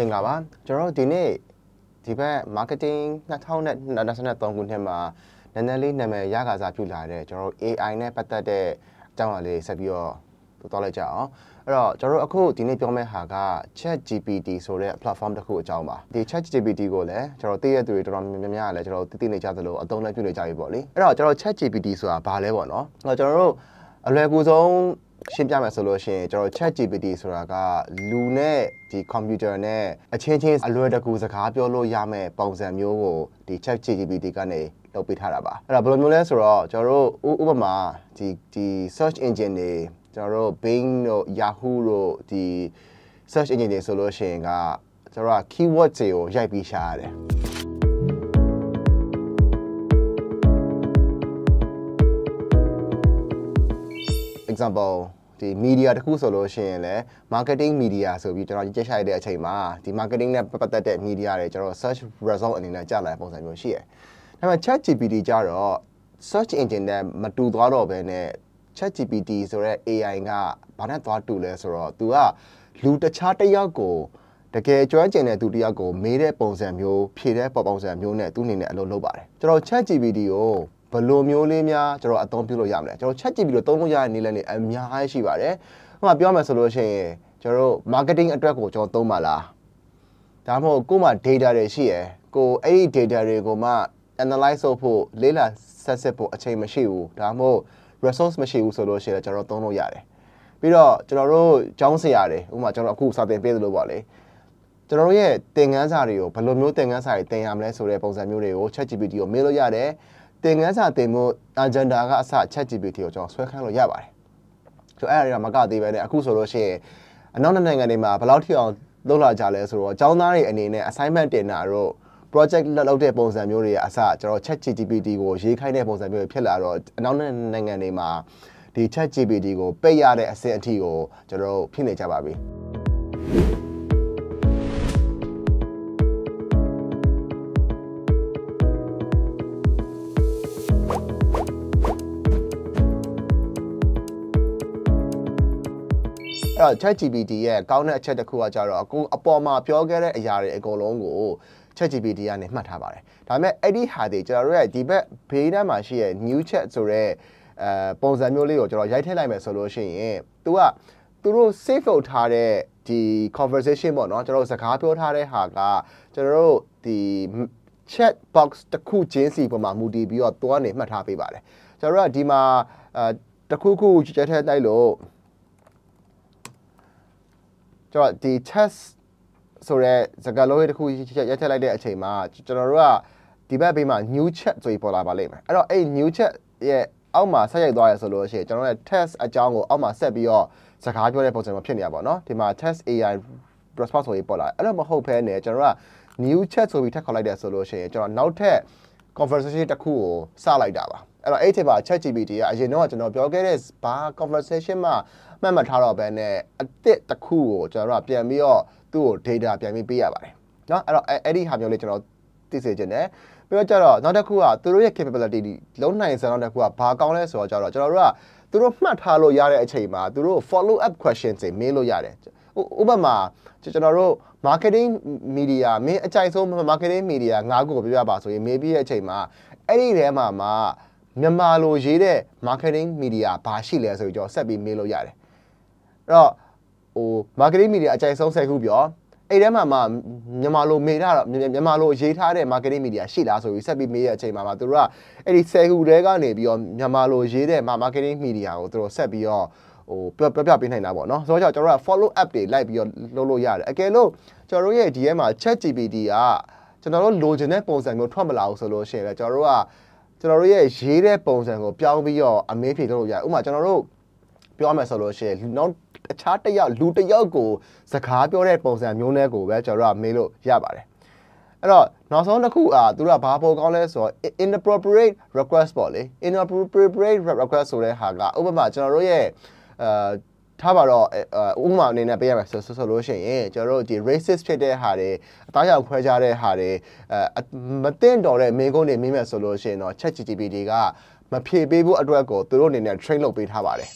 မင်္ဂလာပါကျွန်တော်ဒီနေ့ဒီဘက် marketing 2023ခုနှစ်မှာနည်းနည်းလေးနာမည်ရခါစားပြုလာတဲ့ကျွန်တော် AI နဲ့ပတ်သက်တဲ့အကြောင်းအရာလေးဆက်ပြီးတော့သွားလိုက်ကြအောင်အဲ့တော့ကျွန်တော်အခုဒီနေ့ပြောမယ့်ဟာက ChatGPT ဆိုတဲ့ platform တစ်ခုအကြောင်းပါဒီ ChatGPT ကိုလည်းကျွန်တော်သိရတဲ့သူတွေတော်တော်များများလည်းကျွန်တော်သိသိနေကြသလိုအသုံးလည်းပြုနေကြပြီပေါ့လေအဲ့တော့ကျွန်တော် ChatGPT ဆိုတာဘာလဲပေါ့နော်အဲ့တော့ကျွန်တော်တို့အလွယ်ကူဆုံးရှင်းပြမယ်ဆိုလို့ရှိရင်ကျွန်တော် ChatGPT ဆိုတာကလူနဲ့ဒီ computer နဲ့အချင်းချင်းအလွယ်တကူစကားပြောလို့ရမဲ့ပုံစံမျိုးကိုဒီ ChatGPT ကနေလုပ်ပေးထားတာပါအဲ့ဒါဘယ်လိုမျိုးလဲဆိုတော့ကျွန်တော်တို့ဥပမာဒီဒီ search engine တွေကျွန်တော်တို့ Bing တို့ Yahoo တို့ဒီ search engine တွေဆိုလို့ရှိရင်ကကျွန်တော်က keyword တွေကိုရိုက်ပြီးရှာရတယ် example ဒီ media တခုဆိုလို့ရှိရင်လည်း marketing media ဆိုပြီးကျွန်တော်ကြည့်ချက်ရတဲ့အချိန်မှာဒီ marketing နဲ့ပတ်သက်တဲ့ media တွေကျွန်တော် search result အနေနဲ့ကြာလာပုံစံမျိုးရှိတယ်။ဒါပေမဲ့ ChatGPT ကြတော့ search engine နဲ့မတူသွားတော့ဘဲနဲ့ ChatGPT ဆိုတဲ့ AI ကဘာနဲ့သွားတူလဲဆိုတော့ तू ကလူတခြားတယောက်ကိုတကယ်ကျွမ်းကျင်တဲ့သူတယောက်ကိုမေးတဲ့ပုံစံမျိုးဖြေတဲ့ပုံစံမျိုးနဲ့သူ့အနေနဲ့အလုပ်လုပ်ပါတယ်။ကျွန်တော် ChatGPT ကိုဘယ်လိုမျိုးလေးများကျွန်တော်အသုံးပြုလို့ရမလဲကျွန်တော်ချက်ကြည့်ပြီးတော့သုံးလို့ရတဲ့နည်းလမ်းတွေအများကြီးရှိပါတယ်ဟိုမှာပြောမယ်ဆိုလို့ရှိရင်ကျွန်တော် marketing အတွက်ကိုကျွန်တော်သုံးပါလားဒါမှမဟုတ်ကို့မှာ data တွေရှိရယ်ကိုအဲ့ဒီ data တွေကိုမှ analyze လုပ်ဖို့လေးလာဆက်စစ်ဖို့အချိန်မရှိဘူးဒါမှမဟုတ် resource မရှိဘူးဆိုလို့ရှိရင်ကျွန်တော်သုံးလို့ရတယ်ပြီးတော့ကျွန်တော်တို့ကျောင်းဆရာတွေဥပမာကျွန်တော်အခုစာသင်ပေးသလိုပေါ့လေကျွန်တော်တို့ရဲ့သင်ခန်းစာတွေကိုဘယ်လိုမျိုးသင်ခန်းစာတွေသင်ရမလဲဆိုတဲ့ပုံစံမျိုးတွေကို ChatGPT ကိုမေးလို့ရတယ်သင်ခန်းစာတင်ဖို့ agenda ကအစ ChatGPT ကိုကျွန်တော်ဆွဲခန်းလို့ရပါတယ်ဆိုအဲ့အရာမကသေးပဲねအခုဆိုလို့ရှိရင်အနောက်နိုင်ငံတွေမှာဘယ်လောက်ထိအောင်လုပ်လာကြလဲဆိုတော့အကြောင်းသားတွေအနေနဲ့ assignment တင်တာတို့ project လုပ်တဲ့ပုံစံမျိုးတွေအစကျွန်တော် ChatGPT ကိုရေးခိုင်းတဲ့ပုံစံမျိုးတွေဖြစ်လာတော့အနောက်နိုင်ငံတွေမှာဒီ ChatGPT ကိုပိတ်ရတဲ့အဆင့်အထိကိုကျွန်တော်တို့ဖြစ်နေကြပါပြီ။အဲ့တော့ ChatGPT ရဲ့ကောင်းတဲ့အချက်တစ်ခုကကြတော့အခုအပေါ်မှာပြောခဲ့တဲ့အရာတွေအကုန်လုံးကို ChatGPT ကနေမှတ်ထားပါတယ်ဒါပေမဲ့အဲ့ဒီဟာတွေကျွန်တော်တို့ရဲ့ဒီဘက်ဘေးတန်းမှာရှိတဲ့ new chat ဆိုတဲ့အဲပုံစံမျိုးလေးကိုကျွန်တော်ရိုက်ထည့်လိုက်မယ်ဆိုလို့ရှိရင် तू ကသူတို့ save လုပ်ထားတဲ့ဒီ conversation ပေါ့နော်ကျွန်တော်စကားပြောထားတဲ့ဟာကကျွန်တော်တို့ဒီ chat box တစ်ခုချင်းစီပေါ်မှာမူတည်ပြီးတော့သွားနေမှတ်ထားပေးပါတယ်ကျွန်တော်တို့ကဒီမှာအဲတစ်ခုခုကြက်ထဲတိုက်လို့ကျွန်တော်ဒီ chess ဆိုတော့စကားလုံးတစ်ခုရက်ထည့်လိုက်တဲ့အချိန်မှာကျွန်တော်တို့ကဒီဘက်ဘေးမှာ new chat ဆိုပြီးပေါ်လာပါလိမ့်မယ်အဲ့တော့အဲ့ new chat ရဲ့အောက်မှာဆက်ရိုက်သွားရဆိုလို့ရှိရင်ကျွန်တော်တို့ test အကြောင်းကိုအောက်မှာဆက်ပြီးတော့စကားပြောတဲ့ပုံစံမျိုးဖြစ်နေတာပေါ့နော်ဒီမှာ test AI response ဆိုပြီးပေါ်လာအဲ့လိုမဟုတ်ဘဲနဲ့ကျွန်တော်တို့က new chat ဆိုပြီးထပ်ခေါ်လိုက်တယ်ဆိုလို့ရှိရင်ကျွန်တော်နောက်ထပ် conversation တစ်ခုကိုစလိုက်တာပါအဲ့တော့အဲ့ဒီမှာ ChatGPT ကအရင်တော့ကျွန်တော်ပြောခဲ့တဲ့ဘာ conversation မှာမှတ်မှတ်ထားတော့ပဲနဲ့အစ်စ်တစ်ခုကိုကျွန်တော်ကပြန်ပြီးတော့သူ့ကို data ပြန်ပြီးပေးရပါတယ်เนาะအဲ့တော့အဲ့ဒီဟာမျိုးလေးကျွန်တော်သိစေချင်တယ်ပြီးတော့ကြတော့နောက်တစ်ခုကသူတို့ရဲ့ capability လုံးနိုင်စံနောက်တစ်ခုကဘာကောင်းလဲဆိုတော့ကြတော့ကျွန်တော်တို့ကသူတို့မှတ်ထားလို့ရတဲ့အချိန်မှာသူတို့ follow up questions တွေမေးလို့ရတယ်ဥပမာကျွန်တော်တို့ marketing media မင်းအကြိုက်ဆုံး marketing media ငါးခုကိုပြောပြပါဆိုရင်မေးပြီးတဲ့အချိန်မှာအဲ့ဒီထဲမှာမှာမြန်မာလိုရေးတဲ့ marketing media ဘာရှိလဲဆိုပြီးကျွန်တော်ဆက်ပြီးမေးလို့ရတယ်အဲ့တော့ဟို marketing media အကြိုက်ဆုံး10ခုပြောအဲ့ထဲမှာမှမြန်မာလိုမေးတာတော့မြန်မာလိုရေးထားတဲ့ marketing media ရှိလားဆိုပြီးဆက်ပြီးမေးရတဲ့အချိန်မှာမှသူတို့ကအဲ့ဒီ10ခုတည်းကနေပြီးတော့မြန်မာလိုရေးတဲ့ marketing media ကိုသူတို့ဆက်ပြီးတော့ဟိုပြောပြပြပေးနိုင်တာပေါ့နော်ဆိုတော့ကျွန်တော်တို့က follow up တွေလိုက်ပြီးတော့လုပ်လို့ရတယ်အကယ်လို့ကျွန်တော်တို့ရဲ့ဒီထဲမှာ ChatGPT ကကျွန်တော်တို့လိုချင်တဲ့ပုံစံမျိုးထွက်မလာဘူးဆိုလို့ရှိရင်လည်းကျွန်တော်တို့ကကျွန်တော်တို့ရဲ့ရေးတဲ့ပုံစံကိုပြောင်းပြီးတော့အမင်းဖြေလုပ်လို့ရတယ်ဥပမာကျွန်တော်တို့ပြောမယ်ဆိုလို့ရှိရင်နောက်အခြားတစ်ယောက်လူတစ်ယောက်ကိုစကားပြောတဲ့ပုံစံမျိုးနဲ့ကိုပဲကျွန်တော်တို့ကမေးလို့ရပါတယ်အဲ့တော့နောက်ဆုံးတစ်ခုအာသူတို့ကဘာပေါ်ကောင်းလဲဆိုတော့ inappropriate request ပေါ့လေ inappropriate request ဆိုတဲ့ဟာကဥပမာကျွန်တော်တို့ရဲ့အာထားပါတော့ဥပမာအနေနဲ့ပေးရမယ်ဆိုဆိုလို့ရှိရင်ကျွန်တော်တို့ဒီ racist ဖြစ်တဲ့ဟာတွေအသားရောက်ခွဲခြားတဲ့ဟာတွေအမတင်တော်တဲ့မိန်းကုန်းတွေမိမယ်ဆိုလို့ရှိရင်တော့ ChatGPT တွေကမဖြေပေးဘူးအတွက်ကိုသူတို့အနေနဲ့ train လုပ်ပေးထားပါတယ်